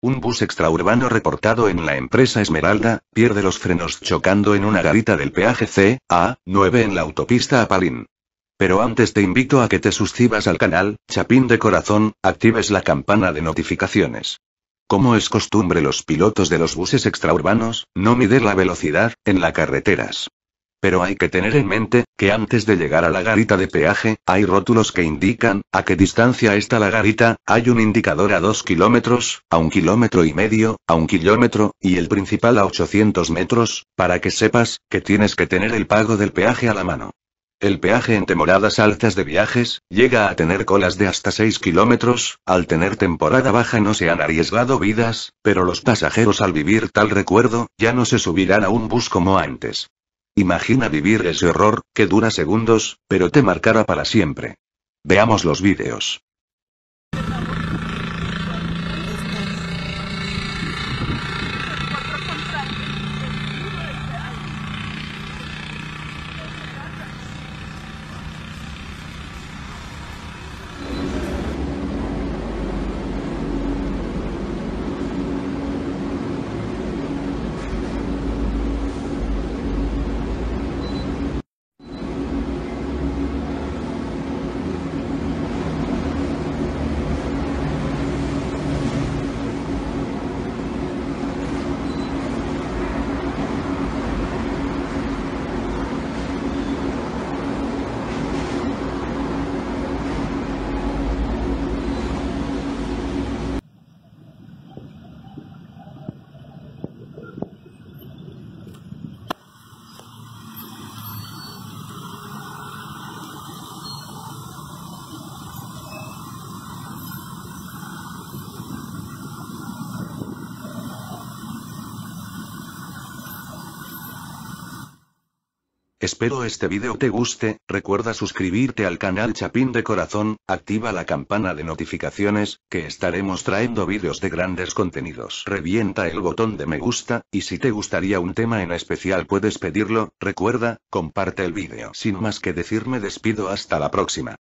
Un bus extraurbano reportado en la empresa Esmeralda, pierde los frenos chocando en una garita del peaje C, A9 en la autopista Apalín. Pero antes te invito a que te suscribas al canal, Chapín de Corazón, actives la campana de notificaciones. Como es costumbre los pilotos de los buses extraurbanos, no miden la velocidad, en las carreteras. Pero hay que tener en mente, que antes de llegar a la garita de peaje, hay rótulos que indican, a qué distancia está la garita, hay un indicador a 2 kilómetros, a un kilómetro y medio, a un kilómetro, y el principal a 800 metros, para que sepas, que tienes que tener el pago del peaje a la mano. El peaje en temporadas altas de viajes, llega a tener colas de hasta 6 kilómetros, al tener temporada baja no se han arriesgado vidas, pero los pasajeros al vivir tal recuerdo, ya no se subirán a un bus como antes. Imagina vivir ese horror, que dura segundos, pero te marcará para siempre. Veamos los vídeos. Espero este video te guste, recuerda suscribirte al canal Chapín de Corazón, activa la campana de notificaciones, que estaremos trayendo vídeos de grandes contenidos. Revienta el botón de me gusta, y si te gustaría un tema en especial puedes pedirlo, recuerda, comparte el vídeo. Sin más que decir me despido hasta la próxima.